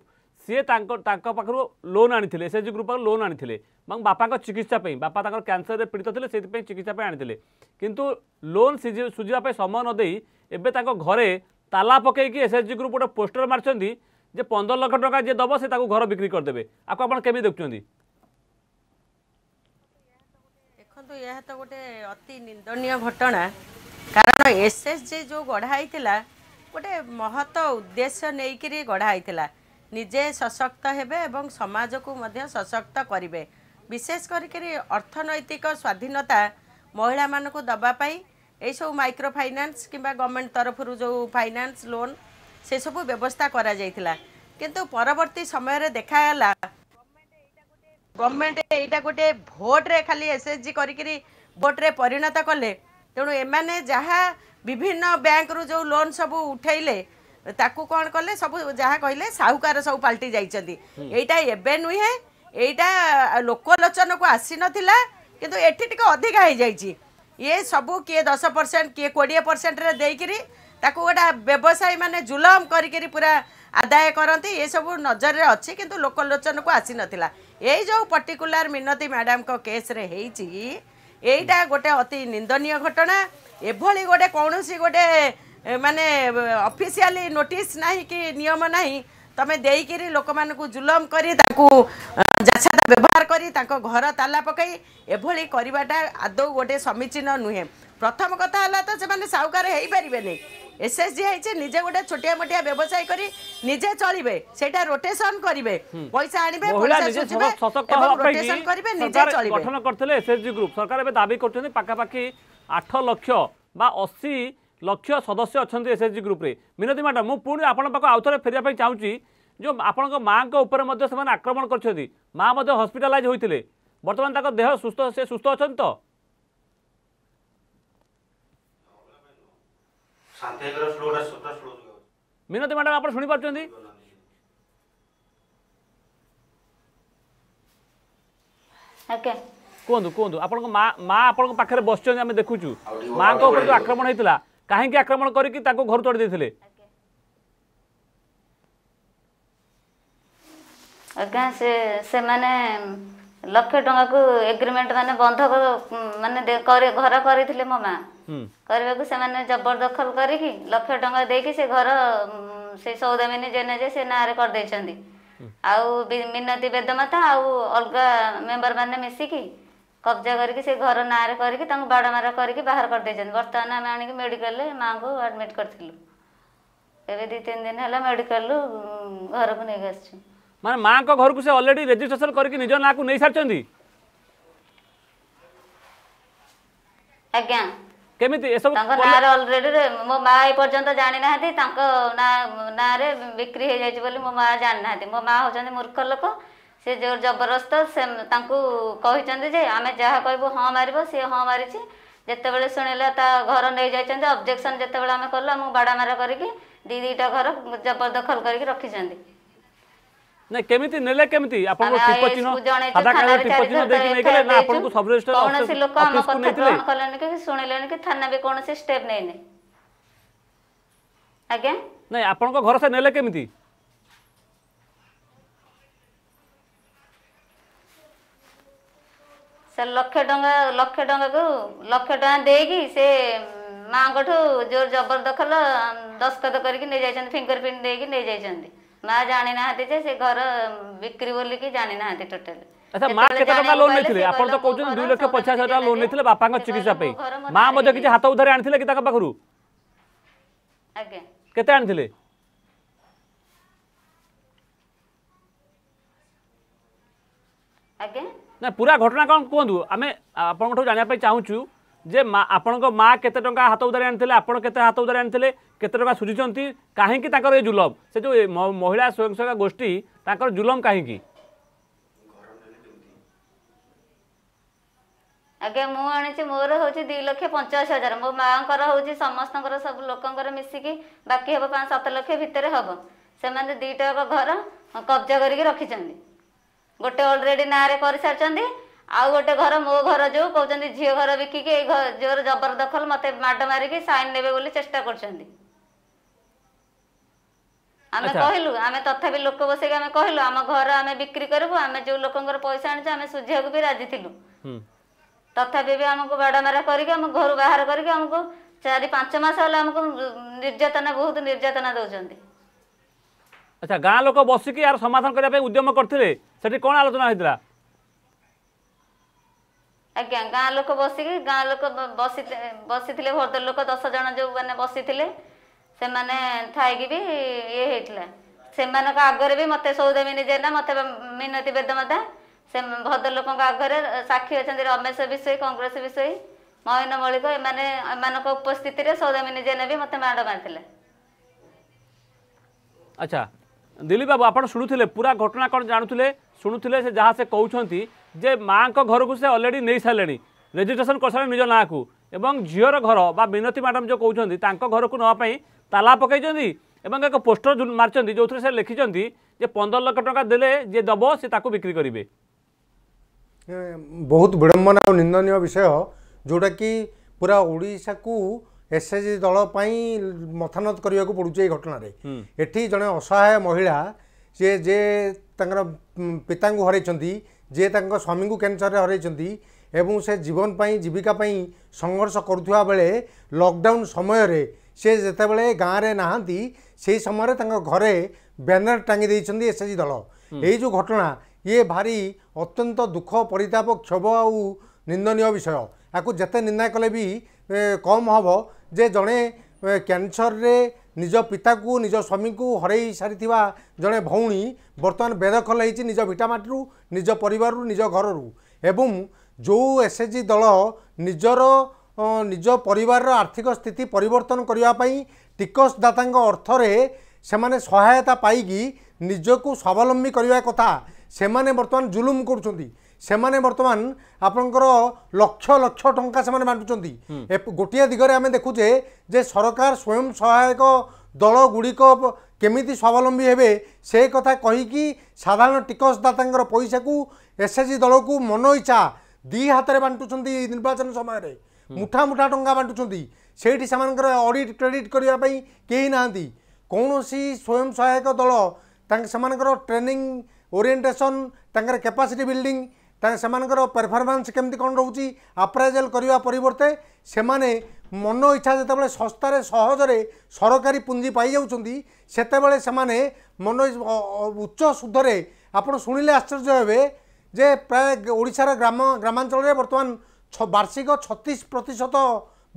ସିଏ ତାଙ୍କ ତାଙ୍କ ପାଖରୁ ଲୋନ୍ ଆଣିଥିଲେ ଏସ୍ ଏଚ୍ ଜି ଗ୍ରୁପ୍ ପାଖରୁ ଲୋନ୍ ଆଣିଥିଲେ ଏବଂ ବାପାଙ୍କ ଚିକିତ୍ସା ପାଇଁ ବାପା ତାଙ୍କର କ୍ୟାନ୍ସରରେ ପୀଡ଼ିତ ଥିଲେ ସେଥିପାଇଁ ଚିକିତ୍ସା ପାଇଁ ଆଣିଥିଲେ କିନ୍ତୁ ଲୋନ୍ ସୁଝିବା ପାଇଁ ସମୟ ନ ଦେଇ ଏବେ ତାଙ୍କ ଘରେ ତାଲା ପକାଇକି ଏସ୍ ଏଚ୍ ଜି ଗ୍ରୁପ୍ ଗୋଟେ ପୋଷ୍ଟର ମାରିଛନ୍ତି ଯେ ପନ୍ଦର ଲକ୍ଷ ଟଙ୍କା ଯିଏ ଦେବ ସେ ତାକୁ ଘର ବିକ୍ରି କରିଦେବେ ଆକୁ ଆପଣ କେମିତି ଦେଖୁଛନ୍ତି ଦେଖନ୍ତୁ ଏହା ତ ଗୋଟେ ଅତି ନିନ୍ଦନୀୟ ଘଟଣା କାରଣ ଏସ୍ ଏସ୍ ଜି ଯେଉଁ ଗଢ଼ା ହେଇଥିଲା ଗୋଟେ ମହତ ଉଦ୍ଦେଶ୍ୟ ନେଇକିରି ଗଢ଼ା ହେଇଥିଲା ନିଜେ ସଶକ୍ତ ହେବେ ଏବଂ ସମାଜକୁ ମଧ୍ୟ ସଶକ୍ତ କରିବେ ବିଶେଷ କରିକି ଅର୍ଥନୈତିକ ସ୍ୱାଧୀନତା ମହିଳାମାନଙ୍କୁ ଦେବା ପାଇଁ ଏହିସବୁ ମାଇକ୍ରୋ ଫାଇନାନ୍ସ କିମ୍ବା ଗଭର୍ଣ୍ଣମେଣ୍ଟ ତରଫରୁ ଯେଉଁ ଫାଇନାନ୍ସ ଲୋନ୍ ସେସବୁ ବ୍ୟବସ୍ଥା କରାଯାଇଥିଲା କିନ୍ତୁ ପରବର୍ତ୍ତୀ ସମୟରେ ଦେଖାଗଲା ଗଭର୍ଣ୍ଣମେଣ୍ଟ ଏଇଟା ଗୋଟେ ଭୋଟରେ ଖାଲି ଏସ୍ ଏଚ୍ ଜି କରିକିରି ଭୋଟରେ ପରିଣତ କଲେ ତେଣୁ ଏମାନେ ଯାହା ବିଭିନ୍ନ ବ୍ୟାଙ୍କରୁ ଯେଉଁ ଲୋନ୍ ସବୁ ଉଠାଇଲେ ତାକୁ କ'ଣ କଲେ ସବୁ ଯାହା କହିଲେ ସାହୁକାର ସବୁ ପାଲଟି ଯାଇଛନ୍ତି ଏଇଟା ଏବେ ନୁହେଁ ଏଇଟା ଲୋକଲୋଚନକୁ ଆସିନଥିଲା କିନ୍ତୁ ଏଠି ଟିକେ ଅଧିକା ହେଇଯାଇଛି ଇଏ ସବୁ କିଏ ଦଶ ପରସେଣ୍ଟ କିଏ କୋଡ଼ିଏ ପରସେଣ୍ଟରେ ଦେଇକିରି ତାକୁ ଗୋଟେ ବ୍ୟବସାୟୀମାନେ ଜୁଲମ କରିକିରି ପୁରା ଆଦାୟ କରନ୍ତି ଏସବୁ ନଜରରେ ଅଛି କିନ୍ତୁ ଲୋକଲୋଚନକୁ ଆସିନଥିଲା ଏଇ ଯେଉଁ ପର୍ଟିକୁଲାର ମିନତି ମ୍ୟାଡ଼ାମଙ୍କ କେସ୍ରେ ହେଇଛି ଏଇଟା ଗୋଟେ ଅତି ନିନ୍ଦନୀୟ ଘଟଣା ଏଭଳି ଗୋଟେ କୌଣସି ଗୋଟେ ମାନେ ଅଫିସିଆଲି ନୋଟିସ୍ ନାହିଁ କି ନିୟମ ନାହିଁ ତମେ ଦେଇକିରି ଲୋକମାନଙ୍କୁ ଜୁଲମ କରି ତାଙ୍କୁ ଯାଛାତା ବ୍ୟବହାର କରି ତାଙ୍କ ଘର ତାଲା ପକାଇ ଏଭଳି କରିବାଟା ଆଦୌ ଗୋଟେ ସମୀଚୀନ ନୁହେଁ ପ୍ରଥମ କଥା ହେଲା ତ ସେମାନେ ସାହୁକାର ହେଇପାରିବେନି এসএসজি হয়েছে নিজে গোটে ছোটিয়া মোটিয়া ব্যবসায় করে নিজে চলবে সেটা রোটেশন করবে পয়সা আনবে রোটেশন করবে নিজে চলবে গঠন করলে এসএসজি গ্রুপ সরকার এবে দাবি করছেন পাখাপাখি আঠ লক্ষ বা অশী ଲକ୍ଷ ସଦସ୍ୟ ଅଛନ୍ତି ଏସ୍ ଏଚ୍ ଜି ଗ୍ରୁପ୍ରେ ମିନତୀ ମ୍ୟାଡ଼ାମ୍ ମୁଁ ପୁଣି ଆପଣଙ୍କ ପାଖକୁ ଆଉଥରେ ଫେରିବା ପାଇଁ ଚାହୁଁଛି ଯେଉଁ ଆପଣଙ୍କ ମାଆଙ୍କ ଉପରେ ମଧ୍ୟ ସେମାନେ ଆକ୍ରମଣ କରିଛନ୍ତି ମାଆ ମଧ୍ୟ ହସ୍ପିଟାଲାଇଜ୍ ହୋଇଥିଲେ ବର୍ତ୍ତମାନ ତାଙ୍କ ଦେହ ସୁସ୍ଥ ସେ ସୁସ୍ଥ ଅଛନ୍ତି ତ ମିନତୀ ମ୍ୟାଡ଼ାମ୍ ଆପଣ ଶୁଣିପାରୁଛନ୍ତି ମା ଆପଣଙ୍କ ପାଖରେ ବସିଛନ୍ତି ଆମେ ଦେଖୁଛୁ ମାଆଙ୍କ ଉପରେ ଯେଉଁ ଆକ୍ରମଣ ହେଇଥିଲା କାହିଁକି ଆକ୍ରମଣ କରିକି ତାକୁ ଘରୁ ତୋଡ଼ି ଦେଇଥିଲେ ଆଜ୍ଞା ସେ ସେମାନେ ଲକ୍ଷେ ଟଙ୍କାକୁ ଏଗ୍ରିମେଣ୍ଟ ମାନେ ବନ୍ଧକ ମାନେ ଘର କରିଥିଲେ ମୋ ମା କରିବାକୁ ସେମାନେ ଜବରଦଖଲ କରିକି ଲକ୍ଷେ ଟଙ୍କା ଦେଇକି ସେ ଘର ସେ ସୌଦାମିନୀ ଜେନା ଯେ ସେ ନାଁରେ କରିଦେଇଛନ୍ତି ଆଉ ମିନତି ବେଦମାତା ଆଉ ଅଲଗା ମେମ୍ବର ମାନେ ମିଶିକି କବ୍ଜା କରିକି ସେ ଘର ନାଁରେ କରିକି ତାଙ୍କୁ ବାଡ଼ମାର କରିକି ବାହାର କରିଦେଇଛନ୍ତି ବର୍ତ୍ତମାନ ଆମେ ଆଣିକି ମେଡ଼ିକାଲରେ ମାଆଙ୍କୁ ଆଡ଼ମିଟ୍ କରିଥିଲୁ ଏବେ ଦୁଇ ତିନି ଦିନ ହେଲା ମେଡ଼ିକାଲରୁ ଘରକୁ ନେଇକି ଆସିଛୁ ମାନେ ମାଆଙ୍କ ଘରକୁ ସେ ଅଲରେଡ଼ି ରେଜିଷ୍ଟ୍ରେସନ କରିକି ନିଜ ନାଁକୁ ନେଇସାରିଛନ୍ତି ଆଜ୍ଞା କେମିତି ଏସବୁ ତାଙ୍କ ନାଁରେ ଅଲରେଡ଼ି ମୋ ମା ଏପର୍ଯ୍ୟନ୍ତ ଜାଣିନାହାନ୍ତି ତାଙ୍କ ନାଁ ନାଁରେ ବିକ୍ରି ହେଇଯାଇଛି ବୋଲି ମୋ ମା ଜାଣିନାହାନ୍ତି ମୋ ମା ହେଉଛନ୍ତି ମୂର୍ଖ ଲୋକ ସେ ଯେଉଁ ଜବରଦସ୍ତ ସେ ତାଙ୍କୁ କହିଛନ୍ତି ଯେ ଆମେ ଯାହା କହିବୁ ହଁ ମାରିବ ସିଏ ହଁ ମାରିଛି ଯେତେବେଳେ ଶୁଣିଲା ତା ଘର ନେଇଯାଇଛନ୍ତି ଅବଜେକ୍ସନ୍ ଯେତେବେଳେ ଆମେ କଲୁ ଆମକୁ ବାଡ଼ାମାରା କରିକି ଦୁଇ ଦୁଇଟା ଘର ଜବରଦଖଲ କରିକି ରଖିଛନ୍ତି ନାଇଁ କେମିତି ନେଲେ କେମିତି ଆପଣଙ୍କ ଟିପ ଚିହ୍ନ ସାଧା କାଗଜ ଟିପ ଚିହ୍ନ ଦେଇକି ନେଇଗଲେ ନା ଆପଣଙ୍କୁ ସବ୍ ରେଜିଷ୍ଟ୍ରାର କୌଣସି ଲୋକ ଆମ କଥା ଗ୍ରହଣ କଲେନି କି ଶୁଣିଲେନି କି ଥାନା ବି କୌଣସି ଷ୍ଟେପ୍ ନେଇନି ଆଜ୍ଞା ନାଇଁ ଆପଣଙ୍କ ଘର ସେ ନେଲେ କେମିତି ସେ ଲକ୍ଷେ ଟଙ୍କା ଲକ୍ଷେ ଟଙ୍କାକୁ ଲକ୍ଷେ ଟଙ୍କା ଦେଇକି ସେ ମାଆଙ୍କଠୁ ଜୋର ଜବରଦଖଲ ଦସ୍ତଖତ କରିକି ନେଇଯାଇଛନ୍ତି ଫିଙ୍ଗର ପ୍ରିଣ୍ଟ ଦେଇକି ନେଇଯାଇଛନ୍ତି ମା ଜାଣିନାହାନ୍ତି ଯେ ସେ ଘର ବିକ୍ରି ବୋଲିକି ଜାଣିନାହାନ୍ତି ଟୋଟାଲି ଆଚ୍ଛା ଟଙ୍କା ଲୋନ୍ ନେଇଥିଲେ ଆପଣ ତ କହୁଛନ୍ତି ଦୁଇ ଲକ୍ଷ ପଚାଶ ଟଙ୍କା ଲୋନ୍ ନେଇଥିଲେ ବାପାଙ୍କ ଚିକିତ୍ସା ପାଇଁ ମା ମଧ୍ୟ କିଛି ହାତ ଉଧାରେ ଆଣିଥିଲେ କି ତାଙ୍କ ପାଖରୁ ଆଜ୍ଞା କେତେ ଆଣିଥିଲେ ନା ପୁରା ଘଟଣା କ'ଣ କୁହନ୍ତୁ ଆମେ ଆପଣଙ୍କଠୁ ଜାଣିବା ପାଇଁ ଚାହୁଁଛୁ ଯେ ଆପଣଙ୍କ ମା କେତେ ଟଙ୍କା ହାତ ଉଦାରି ଆଣିଥିଲେ ଆପଣ କେତେ ହାତ ଉଦାରି ଆଣିଥିଲେ କେତେ ଟଙ୍କା ସୁଝିଛନ୍ତି କାହିଁକି ତାଙ୍କର ଏ ଜୁଲମ ସେ ଯେଉଁ ମହିଳା ସ୍ୱୟଂସହାୟକ ଗୋଷ୍ଠୀ ତାଙ୍କର ଜୁଲମ କାହିଁକି ଆଜ୍ଞା ମୁଁ ଆଣିଛି ମୋର ହେଉଛି ଦୁଇ ଲକ୍ଷ ପଞ୍ଚାଅଶୀ ହଜାର ମୋ ମାଆଙ୍କର ହେଉଛି ସମସ୍ତଙ୍କର ସବୁ ଲୋକଙ୍କର ମିଶିକି ବାକି ହେବ ପାଞ୍ଚ ସାତ ଲକ୍ଷ ଭିତରେ ହେବ ସେମାନେ ଦୁଇଟା ଘର କବ୍ଜା କରିକି ରଖିଛନ୍ତି ଗୋଟେ ଅଲରେଡି ନାଁରେ କରିସାରିଛନ୍ତି ଆଉ ଗୋଟେ ଘର ମୋ ଘର ଯୋଉ କହୁଛନ୍ତି ଝିଅ ଘର ବିକିକି ଏଇ ଝିଅର ଜବରଦଖଲ ମତେ ମାଡ ମାରିକି ସାଇନ ନେବେ ବୋଲି ଚେଷ୍ଟା କରୁଛନ୍ତି ଆମେ କହିଲୁ ଆମେ ତଥାପି ଲୋକ ବସେଇକି ଆମେ କହିଲୁ ଆମ ଘର ଆମେ ବିକ୍ରି କରିବୁ ଆମେ ଯୋଉ ଲୋକଙ୍କର ପଇସା ଆଣିଛୁ ଆମେ ସୁଝିବାକୁ ବି ରାଜି ଥିଲୁ ତଥାପି ବି ଆମକୁ ମାଡମରା କରିକି ଆମ ଘରୁ ବାହାର କରିକି ଆମକୁ ଚାରି ପାଞ୍ଚ ମାସ ହେଲା ଆମକୁ ନିର୍ଯାତନା ବହୁତ ନିର୍ଯାତନା ଦଉଛନ୍ତି আচ্ছা গাঁ লোক বসিকি আর সমাধান করা উদ্যম করলে সেটি কোণ আলোচনা হয়েছিল আজ্ঞা গাঁ লোক বসিকি গাঁ লোক বসি বসিলে ভদ্র লোক দশ জন যে মানে বসিলে সে থাইকি বি ইয়ে হয়েছিল সে আগরে বি মতো সৌদামিনী জেনা মতো মিনতি বেদমতা সে ভদ্র লোক আগরে সাক্ষী অনেক রমেশ বিষয় কংগ্রেস বিষয় মহিন মৌলিক এমানে এমানক উপস্থিতিরে সৌদামিনী জেনা বি মতো মাড় মারিলে আচ্ছা দিলীপ বাবু আপনার শুণুলে পুরা ঘটনা কোণ জাণুলে শুণুলে সে যা সে কৌঁতি যে মাঙ্ক ঘরকু সে অলরেডি নেই সারে রেজিষ্ট্রেসন করসারে নিজ নাঁকু এবং ঝিওর ঘর বা মিনতি ম্যাডাম যে কৌঁতি তাঁক ঘরকু নেওয়া তালা পকাইছেন এবং এক পোস্টর মারিছেন যে সে লিখিছেন যে পনেরো লক্ষ টাকা দেলে যে দেব সে তাকে বিক্রি করবে ବହୁତ ବିଡ଼ମ୍ବନା ଆଉ ନିନ୍ଦନୀୟ ବିଷୟ ଯେଉଁଟାକି ପୁରା ଓଡ଼ିଶାକୁ ଏସ୍ ଏଚ୍ ଜି ଦଳ ପାଇଁ ମଥାନତ କରିବାକୁ ପଡ଼ୁଛି ଏଇ ଘଟଣାରେ ଏଠି ଜଣେ ଅସହାୟ ମହିଳା ସିଏ ଯେ ତାଙ୍କର ପିତାଙ୍କୁ ହରାଇଛନ୍ତି ଯିଏ ତାଙ୍କ ସ୍ୱାମୀଙ୍କୁ କ୍ୟାନ୍ସରରେ ହରାଇଛନ୍ତି ଏବଂ ସେ ଜୀବନ ପାଇଁ ଜୀବିକା ପାଇଁ ସଂଘର୍ଷ କରୁଥିବା ବେଳେ ଲକଡାଉନ୍ ସମୟରେ ସେ ଯେତେବେଳେ ଗାଁରେ ନାହାନ୍ତି ସେହି ସମୟରେ ତାଙ୍କ ଘରେ ବ୍ୟାନର ଟାଙ୍ଗି ଦେଇଛନ୍ତି ଏସ୍ ଏଚ୍ ଜି ଦଳ ଏଇ ଯେଉଁ ଘଟଣା ଇଏ ଭାରି ଅତ୍ୟନ୍ତ ଦୁଃଖ ପରିତାପ କ୍ଷୋଭ ଆଉ ନିନ୍ଦନୀୟ ବିଷୟ ଆକୁ ଯେତେ ନିନ୍ଦା କଲେ ବି କମ୍ ହେବ ଯେ ଜଣେ କ୍ୟାନ୍ସରରେ ନିଜ ପିତାକୁ ନିଜ ସ୍ୱାମୀଙ୍କୁ ହରାଇ ସାରିଥିବା ଜଣେ ଭଉଣୀ ବର୍ତ୍ତମାନ ବେଦଖଲ ହେଇଛି ନିଜ ଭିଟାମାଟିରୁ ନିଜ ପରିବାରରୁ ନିଜ ଘରରୁ ଏବଂ ଯେଉଁ ଏସ୍ ଏଚ୍ ଜି ଦଳ ନିଜର ନିଜ ପରିବାରର ଆର୍ଥିକ ସ୍ଥିତି ପରିବର୍ତ୍ତନ କରିବା ପାଇଁ ଟିକସଦାତାଙ୍କ ଅର୍ଥରେ ସେମାନେ ସହାୟତା ପାଇକି ନିଜକୁ ସ୍ୱାବଲମ୍ବୀ କରିବା କଥା ସେମାନେ ବର୍ତ୍ତମାନ ଜୁଲୁମ କରୁଛନ୍ତି ସେମାନେ ବର୍ତ୍ତମାନ ଆପଣଙ୍କର ଲକ୍ଷ ଲକ୍ଷ ଟଙ୍କା ସେମାନେ ବାଣ୍ଟୁଛନ୍ତି ଗୋଟିଏ ଦିଗରେ ଆମେ ଦେଖୁଛେ ଯେ ସରକାର ସ୍ୱୟଂ ସହାୟକ ଦଳଗୁଡ଼ିକ କେମିତି ସ୍ୱାବଲମ୍ବୀ ହେବେ ସେ କଥା କହିକି ସାଧାରଣ ଟିକସଦାତାଙ୍କର ପଇସାକୁ ଏସ୍ ଏଚ୍ ଜି ଦଳକୁ ମନ ଇଚ୍ଛା ଦୁଇ ହାତରେ ବାଣ୍ଟୁଛନ୍ତି ନିର୍ବାଚନ ସମୟରେ ମୁଠା ମୁଠା ଟଙ୍କା ବାଣ୍ଟୁଛନ୍ତି ସେଇଠି ସେମାନଙ୍କର ଅଡ଼ିଟ୍ କ୍ରେଡ଼ିଟ୍ କରିବା ପାଇଁ କେହି ନାହାନ୍ତି କୌଣସି ସ୍ୱୟଂ ସହାୟକ ଦଳ ତାଙ୍କ ସେମାନଙ୍କର ଟ୍ରେନିଂ ଓରିଏଣ୍ଟେସନ୍ ତାଙ୍କର କ୍ୟାପାସିଟି ବିଲ୍ଡିଂ ତାହେଲେ ସେମାନଙ୍କର ପରଫର୍ମାନ୍ସ କେମିତି କ'ଣ ରହୁଛି ଆପ୍ରାଇଜାଲ୍ କରିବା ପରିବର୍ତ୍ତେ ସେମାନେ ମନ ଇଚ୍ଛା ଯେତେବେଳେ ଶସ୍ତାରେ ସହଜରେ ସରକାରୀ ପୁଞ୍ଜି ପାଇଯାଉଛନ୍ତି ସେତେବେଳେ ସେମାନେ ମନ ଉଚ୍ଚ ସୁଧରେ ଆପଣ ଶୁଣିଲେ ଆଶ୍ଚର୍ଯ୍ୟ ହେବେ ଯେ ପ୍ରାୟ ଓଡ଼ିଶାର ଗ୍ରାମ ଗ୍ରାମାଞ୍ଚଳରେ ବର୍ତ୍ତମାନ ବାର୍ଷିକ ଛତିଶ ପ୍ରତିଶତ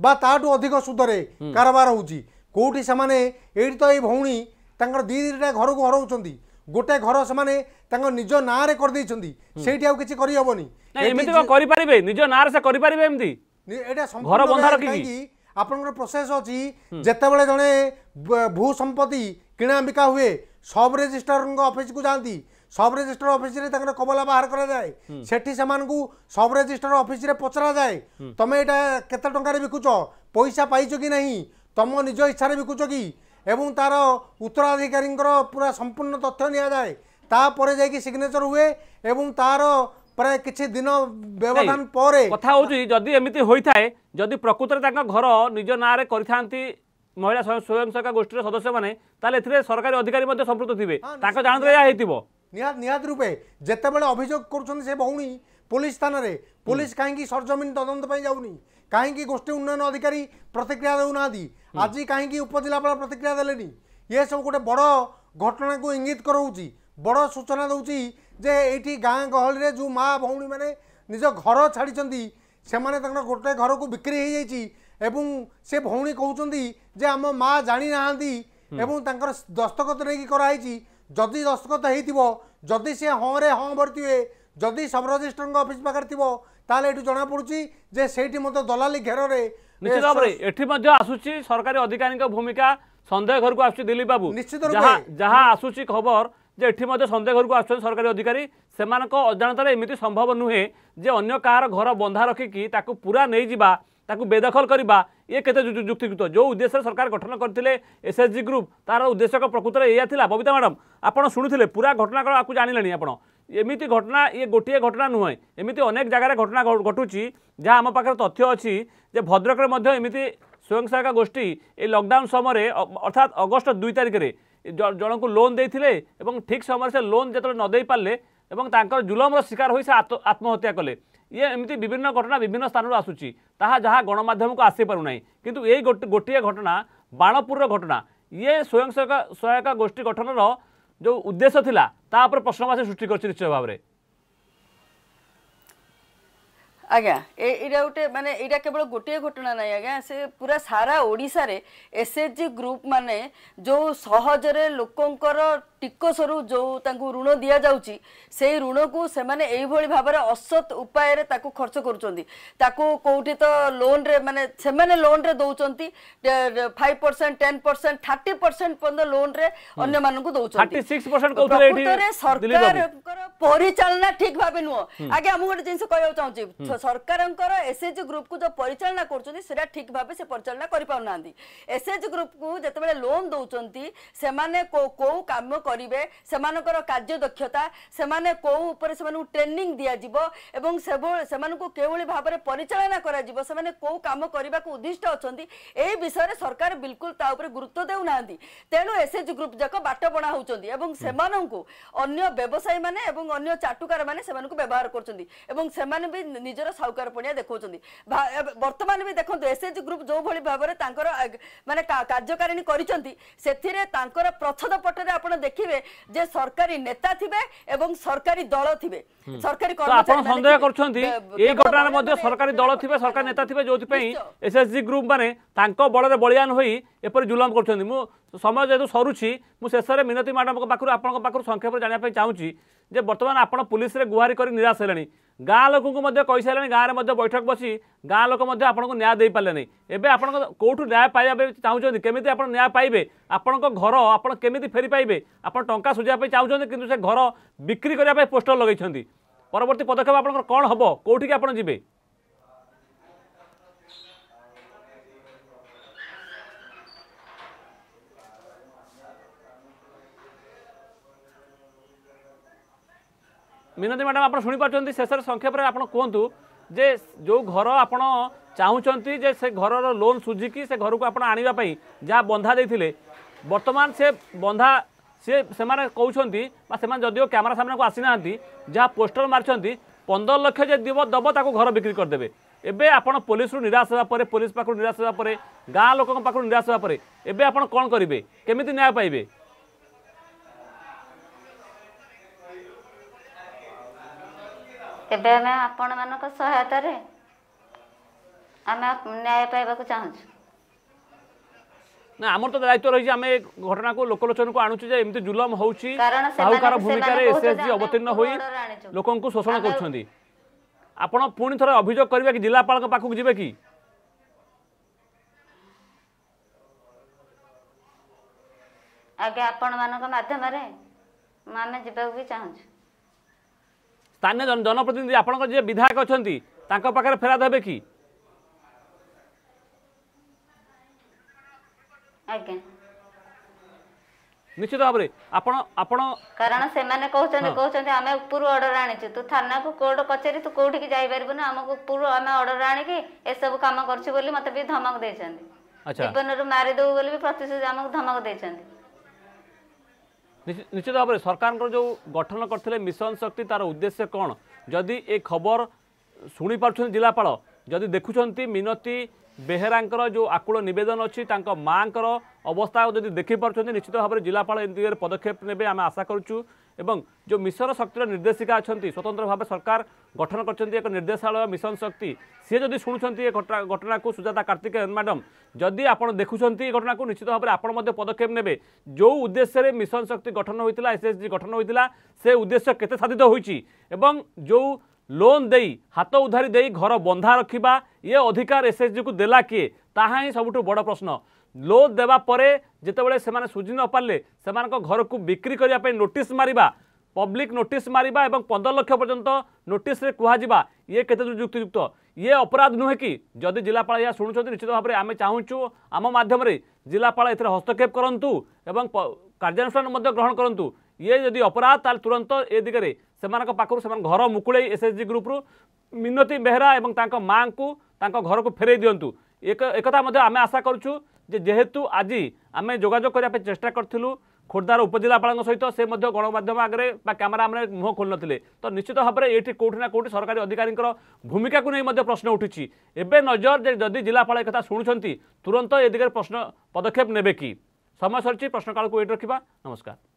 ବା ତାଠୁ ଅଧିକ ସୁଧରେ କାରବାର ହେଉଛି କେଉଁଠି ସେମାନେ ଏଇଠି ତ ଏଇ ଭଉଣୀ ତାଙ୍କର ଦୁଇ ଦୁଇଟା ଘରକୁ ହରଉଛନ୍ତି গোটে ঘর সে তাঙ্ক নিজ নাঁরে করেদেইছেন সেইটি আর কিছু করিহবনি এমনি করিপারে নিজ নাঁরে সে করিপারে এমনি এটা ঘর বন্ধা রাখি আপনার প্রোসেস অছি যেতবে জনে ভূ সম্পত্তি কিনা বিকা হুয়ে সব রেজিষ্টর অফিস কু যাতে সব রেজিষ্টর অফিসে তাঁর কবলা বাহার করা যায় সেটি সে সব রেজিষ্টর অফিসে পচরা যায় তুমি এটা কত টাকার বিকুচ পয়সা পাইছ কি না তুম নিজ ইচ্ছার বিকুচ কি এবং তার উত্তরাধিকারী পুরা সম্পূর্ণ তথ্য নিয়ে যায় তাপরে যাই সিগনেচর হুয়ে এবং তার প্রায় কিছু দিন ব্যবধান পরে কথা হচ্ছে যদি এমিতি হয়ে থাকে যদি প্রকৃতরে তাঙ্ক ঘর নিজ না করে থাকে মহিলা স্বয়ং সহায়ক গোষ্ঠীর সদস্য মানে তাহলে এতে সরকারি অধিকারী সম্পৃক্ত থাকবে তাঁর জানতে যা হয়ে নিহতি রূপে যেতবে অভিযোগ করছেন সে ভৌণী পুলিশ থানায় পুলিশ কাহি সরজমিন তদন্ত যাওনি କାହିଁକି ଗୋଷ୍ଠୀ ଉନ୍ନୟନ ଅଧିକାରୀ ପ୍ରତିକ୍ରିୟା ଦେଉନାହାନ୍ତି ଆଜି କାହିଁକି ଉପଜିଲ୍ଲାପାଳ ପ୍ରତିକ୍ରିୟା ଦେଲେନି ଏସବୁ ଗୋଟେ ବଡ଼ ଘଟଣାକୁ ଇଙ୍ଗିତ କରାଉଛି ବଡ଼ ସୂଚନା ଦେଉଛି ଯେ ଏଇଠି ଗାଁ ଗହଳିରେ ଯେଉଁ ମା ଭଉଣୀମାନେ ନିଜ ଘର ଛାଡ଼ିଛନ୍ତି ସେମାନେ ତାଙ୍କର ଗୋଟେ ଘରକୁ ବିକ୍ରି ହେଇଯାଇଛି ଏବଂ ସେ ଭଉଣୀ କହୁଛନ୍ତି ଯେ ଆମ ମା ଜାଣିନାହାନ୍ତି ଏବଂ ତାଙ୍କର ଦସ୍ତଖତ ନେଇକି କରାହେଇଛି ଯଦି ଦସ୍ତଖତ ହେଇଥିବ ଯଦି ସେ ହଁରେ ହଁ ଭରିଥିବେ ଯଦି ସବ୍ ରଜିଷ୍ଟ୍ରଙ୍କ ଅଫିସ୍ ପାଖରେ ଥିବ ତାହେଲେ ଏଠୁ ଜଣାପଡ଼ୁଛି ଯେ ସେଇଠି ମଧ୍ୟ ଦଲାଲି ଘେରରେ ନିଶ୍ଚିତ ଭାବରେ ଏଠି ମଧ୍ୟ ଆସୁଛି ସରକାରୀ ଅଧିକାରୀଙ୍କ ଭୂମିକା ସନ୍ଦେହ ଘରକୁ ଆସୁଛି ଦିଲ୍ଲୀପ ବାବୁ ଯାହା ଆସୁଛି ଖବର ଯେ ଏଠି ମଧ୍ୟ ସନ୍ଦେହ ଘରକୁ ଆସୁଛନ୍ତି ସରକାରୀ ଅଧିକାରୀ ସେମାନଙ୍କ ଅଜାଣତରେ ଏମିତି ସମ୍ଭବ ନୁହେଁ ଯେ ଅନ୍ୟ କାହାର ଘର ବନ୍ଧା ରଖିକି ତାକୁ ପୁରା ନେଇଯିବା ତାକୁ ବେଦଖଲ କରିବା ଇଏ କେତେ ଯୁକ୍ତିଯୁକ୍ତ ଯେଉଁ ଉଦ୍ଦେଶ୍ୟରେ ସରକାର ଗଠନ କରିଥିଲେ ଏସ୍ଏଚ୍ଜି ଗ୍ରୁପ୍ ତାର ଉଦ୍ଦେଶ୍ୟ ପ୍ରକୃତରେ ଏଇଆ ଥିଲା ବବିତା ମ୍ୟାଡ଼ାମ୍ ଆପଣ ଶୁଣୁଥିଲେ ପୁରା ଘଟଣାକ୍ରମ ଆକୁ ଜାଣିଲେଣି ଆପଣ ଏମିତି ଘଟଣା ଇଏ ଗୋଟିଏ ଘଟଣା ନୁହେଁ ଏମିତି ଅନେକ ଜାଗାରେ ଘଟଣା ଘଟୁଛି ଯାହା ଆମ ପାଖରେ ତଥ୍ୟ ଅଛି ଯେ ଭଦ୍ରକରେ ମଧ୍ୟ ଏମିତି ସ୍ୱୟଂ ସହାୟକ ଗୋଷ୍ଠୀ ଏ ଲକଡାଉନ୍ ସମୟରେ ଅର୍ଥାତ୍ ଅଗଷ୍ଟ ଦୁଇ ତାରିଖରେ ଜଣଙ୍କୁ ଲୋନ୍ ଦେଇଥିଲେ ଏବଂ ଠିକ୍ ସମୟରେ ସେ ଲୋନ୍ ଯେତେବେଳେ ନ ଦେଇପାରିଲେ ଏବଂ ତାଙ୍କର ଜୁଲମର ଶିକାର ହୋଇ ସେ ଆତ୍ମହତ୍ୟା କଲେ ଇଏ ଏମିତି ବିଭିନ୍ନ ଘଟଣା ବିଭିନ୍ନ ସ୍ଥାନରୁ ଆସୁଛି ତାହା ଯାହା ଗଣମାଧ୍ୟମକୁ ଆସିପାରୁନାହିଁ କିନ୍ତୁ ଏଇ ଗୋଟିଏ ଘଟଣା ବାଣପୁରର ଘଟଣା ଇଏ ସ୍ୱୟଂ ସହାୟକ ସହାୟକ ଗୋଷ୍ଠୀ ଗଠନର ଯେଉଁ ଉଦ୍ଦେଶ୍ୟ ଥିଲା ତା ଉପରେ ପ୍ରଶ୍ନବାଚୀ ସୃଷ୍ଟି କରିଛି ନିଶ୍ଚିତ ଭାବରେ ଆଜ୍ଞା ଏଇଟା ଗୋଟେ ମାନେ ଏଇଟା କେବଳ ଗୋଟିଏ ଘଟଣା ନାହିଁ ଆଜ୍ଞା ସେ ପୁରା ସାରା ଓଡ଼ିଶାରେ ଏସ୍ଏଚ୍ଜି ଗ୍ରୁପ୍ ମାନେ ଯେଉଁ ସହଜରେ ଲୋକଙ୍କର ଟିକସରୁ ଯେଉଁ ତାଙ୍କୁ ଋଣ ଦିଆଯାଉଛି ସେଇ ଋଣକୁ ସେମାନେ ଏଇଭଳି ଭାବରେ ଅସତ୍ ଉପାୟରେ ତାକୁ ଖର୍ଚ୍ଚ କରୁଛନ୍ତି ତାକୁ କେଉଁଠି ତ ଲୋନ୍ରେ ମାନେ ସେମାନେ ଲୋନ୍ରେ ଦେଉଛନ୍ତି five percent ten percent thirty percent ପର୍ଯ୍ୟନ୍ତ ଲୋନ୍ରେ ଅନ୍ୟମାନଙ୍କୁ ଦେଉଛନ୍ତି ପ୍ରକୃତରେ ସରକାରଙ୍କର ପରିଚାଳନା ଠିକ୍ ଭାବେ ନୁହଁ ଆଜ୍ଞା ମୁଁ ଗୋଟେ ଜିନିଷ କହିବାକୁ ଚାହୁଁଛି ସରକାରଙ୍କର ଏସ୍ଏଚ୍ ଗ୍ରୁପ୍କୁ ଯେଉଁ ପରିଚାଳନା କରୁଛନ୍ତି ସେଟା ଠିକ୍ ଭାବେ ସେ ପରିଚାଳନା କରିପାରୁନାହାନ୍ତି ଏସ୍ଏଚ୍ ଗ୍ରୁପ୍କୁ ଯେତେବେଳେ ଲୋନ୍ ଦେଉଛନ୍ତି ସେମାନେ କେଉଁ କାମ করবে সে কার্যদক্ষতা সে কেউ উপরে সে ট্রেনিং দিয়াযিব এবং সে কেউভাবে ভাবে পরিচালনা করা সে কেউ কাম করা উদ্দিষ্ট অনেক এই বিষয়ে সরকার বিলকুল তা উপরে গুরুত্ব দেউ না তেণু এসএচ গ্রুপ যাক বাটবণা হচ্ছেন এবং সে অন্য ব্যবসায়ী মানে এবং অন্য চাটুকার মানে সে ব্যবহার করছেন এবং সে নিজের সাউকারপণিয়া দেখছেন বর্তমান বি দেখুন এসএচ গ্রুপ যেভাবে ভাবে তাঁর মানে কার্যকারিণী করছেন সে প্রচ্ছদ পটরে আপনার দেখ ଦେଖିବେ ଯେ ସରକାରୀ ନେତା ଥିବେ ଏବଂ ସରକାରୀ ଦଳ ଥିବେ ସରକାରୀ ଆପଣ ସନ୍ଦେହ କରୁଛନ୍ତି ଏଇ ଘଟଣାରେ ମଧ୍ୟ ସରକାରୀ ଦଳ ଥିବେ ସରକାରୀ ନେତା ଥିବେ ଯେଉଁଥିପାଇଁ ଏସ୍ଏସ୍ଜି ଗ୍ରୁପ୍ ମାନେ ତାଙ୍କ ବଳରେ ବଳିଆନ ହୋଇ ଏପରି ଜୁଲମ କରୁଛନ୍ତି ମୁଁ ସମୟ ଯେହେତୁ ସରୁଛି ମୁଁ ଶେଷରେ ମିନତୀ ମ୍ୟାଡ଼ାମଙ୍କ ପାଖରୁ ଆପଣଙ୍କ ପାଖରୁ ସଂକ୍ଷେପରେ ଚାହୁଁଛି ଯେ ବର୍ତ୍ତମାନ ଆପଣ ପୋଲିସରେ ଗୁହାରି କରି ନିରାଶ ହେଲେଣି ଗାଁ ଲୋକଙ୍କୁ ମଧ୍ୟ କହିସାରିଲେଣି ଗାଁରେ ମଧ୍ୟ ବୈଠକ ବସି ଗାଁ ଲୋକ ମଧ୍ୟ ଆପଣଙ୍କୁ ନ୍ୟାୟ ଦେଇପାରିଲେ ନାହିଁ ଏବେ ଆପଣଙ୍କ କେଉଁଠୁ ନ୍ୟାୟ ପାଇବା ପାଇଁ ଚାହୁଁଛନ୍ତି କେମିତି ଆପଣ ନ୍ୟାୟ ପାଇବେ ଆପଣଙ୍କ ଘର ଆପଣ କେମିତି ଫେରି ପାଇବେ ଆପଣ ଟଙ୍କା ସୁଝିବା ପାଇଁ ଚାହୁଁଛନ୍ତି କିନ୍ତୁ ସେ ଘର ବିକ୍ରି କରିବା ପାଇଁ ପୋଷ୍ଟର ଲଗାଇଛନ୍ତି ପରବର୍ତ୍ତୀ ପଦକ୍ଷେପ ଆପଣଙ୍କର କ'ଣ ହେବ କେଉଁଠିକି ଆପଣ ଯିବେ মিনতি ম্ୟାଡ଼ାମ୍ ଆପଣ ଶୁଣିପାରୁଛନ୍ତି ଶେଷରେ ସଂକ୍ଷେପରେ ଆପଣ କୁହନ୍ତୁ ଯେ ଯେଉଁ ଘର ଆପଣ ଚାହୁଁଛନ୍ତି ଯେ ସେ ଘରର ଲୋନ୍ ସୁଝିକି ସେ ଘରକୁ ଆପଣ ଆଣିବା ପାଇଁ ଯାହା ବନ୍ଧା ଦେଇଥିଲେ ବର୍ତ୍ତମାନ ସେ ବନ୍ଧା ସିଏ ସେମାନେ କହୁଛନ୍ତି ବା ସେମାନେ ଯଦିଓ କ୍ୟାମେରା ସାମ୍ନାକୁ ଆସିନାହାନ୍ତି ଯାହା ପୋଷ୍ଟର ମାରିଛନ୍ତି ପନ୍ଦର ଲକ୍ଷ ଯେ ଦିବ ଦେବ ତାକୁ ଘର ବିକ୍ରି କରିଦେବେ ଏବେ ଆପଣ ପୋଲିସରୁ ନିରାଶ ହେବା ପରେ ପୋଲିସ ପାଖରୁ ନିରାଶ ହେବା ପରେ ଗାଁ ଲୋକଙ୍କ ପାଖରୁ ନିରାଶ ହେବା ପରେ ଏବେ ଆପଣ କ'ଣ କରିବେ କେମିତି ନ୍ୟାୟ ପାଇବେ ଏବେ ଆମେ ଆପଣମାନଙ୍କ ସହାୟତାରେ ଆମେ ନ୍ୟାୟ ପାଇବାକୁ ଚାହୁଁଛୁ ନା ଆମର ତ ଦାୟିତ୍ୱ ରହିଛି ଆମେ ଘଟଣାକୁ ଲୋକଲୋଚନକୁ ଆଣୁଛୁ ଯେ ଏମିତି ଜୁଲମ ହେଉଛି ସାହୁକାର ଭୂମିକାରେ ଏସ୍ଏସ୍ଜି ଅବତୀର୍ଣ୍ଣ ହୋଇ ଲୋକଙ୍କୁ ଶୋଷଣ କରୁଛନ୍ତି ଆପଣ ପୁଣି ଥରେ ଅଭିଯୋଗ କରିବେ କି ଜିଲ୍ଲାପାଳଙ୍କ ପାଖକୁ ଯିବେ କି ଆଜ୍ଞା ଆପଣମାନଙ୍କ ମାଧ୍ୟମରେ ଆମେ ଯିବାକୁ ବି ଚାହୁଁଛୁ ସ୍ଥାନୀୟ ଜନପ୍ରତିନିଧି ଆପଣଙ୍କର ଯିଏ ବିଧାୟକ ଅଛନ୍ତି ତାଙ୍କ ପାଖରେ ଫେରାଦ ହେବେ କି ଆଜ୍ଞା ନିଶ୍ଚିତ ଭାବରେ ଆପଣ ଆପଣ କାରଣ ସେମାନେ କହୁଛନ୍ତି କହୁଛନ୍ତି ଆମେ ଉପରୁ ଅର୍ଡର ଆଣିଛୁ ତୁ ଥାନାକୁ କୋର୍ଟ କଚେରୀ ତୁ କୋଉଠିକି ଯାଇପାରିବୁନି ଆମକୁ ଉପରୁ ଆମେ ଅର୍ଡର ଆଣିକି ଏସବୁ କାମ କରୁଛୁ ବୋଲି ମୋତେ ବି ଧମକ ଦେଇଛନ୍ତି ଜୀବନରୁ ମାରିଦେବୁ ବୋଲି ବି ପ୍ରତିଶ୍ରୁତି ଆମକୁ ଧମକ ଦେଇଛନ୍ତି ନିଶ୍ଚିତ ଭାବରେ ସରକାରଙ୍କର ଯେଉଁ ଗଠନ କରିଥିଲେ ମିଶନ ଶକ୍ତି ତା'ର ଉଦ୍ଦେଶ୍ୟ କ'ଣ ଯଦି ଏ ଖବର ଶୁଣିପାରୁଛନ୍ତି ଜିଲ୍ଲାପାଳ ଯଦି ଦେଖୁଛନ୍ତି ମିନତି ବେହେରାଙ୍କର ଯେଉଁ ଆକୁଳ ନିବେଦନ ଅଛି ତାଙ୍କ ମାଆଙ୍କର ଅବସ୍ଥା ଯଦି ଦେଖିପାରୁଛନ୍ତି ନିଶ୍ଚିତ ଭାବରେ ଜିଲ୍ଲାପାଳ ଏ ଦିଗରେ ପଦକ୍ଷେପ ନେବେ ଆମେ ଆଶା କରୁଛୁ ଏବଂ ଯେଉଁ ମିଶନ ଶକ୍ତିର ନିର୍ଦ୍ଦେଶିକା ଅଛନ୍ତି ସ୍ୱତନ୍ତ୍ର ଭାବେ ସରକାର গঠন করছেন এক নির্দেশালয় মিশন শক্তি সি যদি শুণুচ্ছেন এ ঘটনা সুজাতা কার্তিক ম্যাডাম যদি আপনার দেখুছেন এই ঘটনা নিশ্চিত ভাবে আপনার পদক্ষেপ নেবে যে উদ্দেশ্যে মিশন শক্তি গঠন হয়েছিল এসএসজি গঠন হয়েছিল সে উদ্দেশ্য কেতে সাধিত হয়েছি এবং যে লোন দেই হাত উধারি দিয়ে ঘর বন্ধা রাখা ইয়ে অধিকার এসএসজি কু দেলা কি তাহা হি সবুঠ বড় প্রশ্ন লোন দেওয়া পরে যেতবে সে সুঝি নপারে সে ঘরক বিক্রি করা নোটিস মারা পব্লিক নোটিস মারিবা এবং পনেরো লক্ষ পর্যন্ত নোটিসে কুহযা ইয়ে কেতে যুক্তিযুক্ত ইয়ে অপরাধ নুহে কি যদি জেলাপাল ইয়া শুণুচ্ছেন নিশ্চিত ভাবে আমি চাহুছু আম মাধ্যমে জেলাপাল এতে হস্তক্ষেপ করতু এবং কার্যানুষ্ঠান গ্রহণ করতু ইয়ে যদি অপরাধ তাহলে তুরন্ত এ দিগরে সে পাখু সে ঘর মুকুড়াই এসএসজি গ্রুপ্রু মিনতি বেহরা এবং তাঁর মাঙ্কু তাঁর ঘরক ফেরাই দিও একথা আমি আশা করছু যে যেহেতু আজি আমি যোগাযোগ করা চেষ্টা করলু ଖୋର୍ଦ୍ଧାର ଉପଜିଲ୍ଲାପାଳଙ୍କ ସହିତ ସେ ମଧ୍ୟ ଗଣମାଧ୍ୟମ ଆଗରେ ବା କ୍ୟାମେରା ଆମେ ମୁହଁ ଖୋଲିନଥିଲେ ତ ନିଶ୍ଚିତ ଭାବରେ ଏଠି କେଉଁଠି ନା କେଉଁଠି ସରକାରୀ ଅଧିକାରୀଙ୍କର ଭୂମିକାକୁ ନେଇ ମଧ୍ୟ ପ୍ରଶ୍ନ ଉଠୁଛି ଏବେ ନଜର ଯେ ଯଦି ଜିଲ୍ଲାପାଳ ଏକଥା ଶୁଣୁଛନ୍ତି ତୁରନ୍ତ ଏ ଦିଗରେ ପ୍ରଶ୍ନ ପଦକ୍ଷେପ ନେବେ କି ସମୟ ସରିଛି ପ୍ରଶ୍ନକାଳକୁ ଏଇଠି ରଖିବା ନମସ୍କାର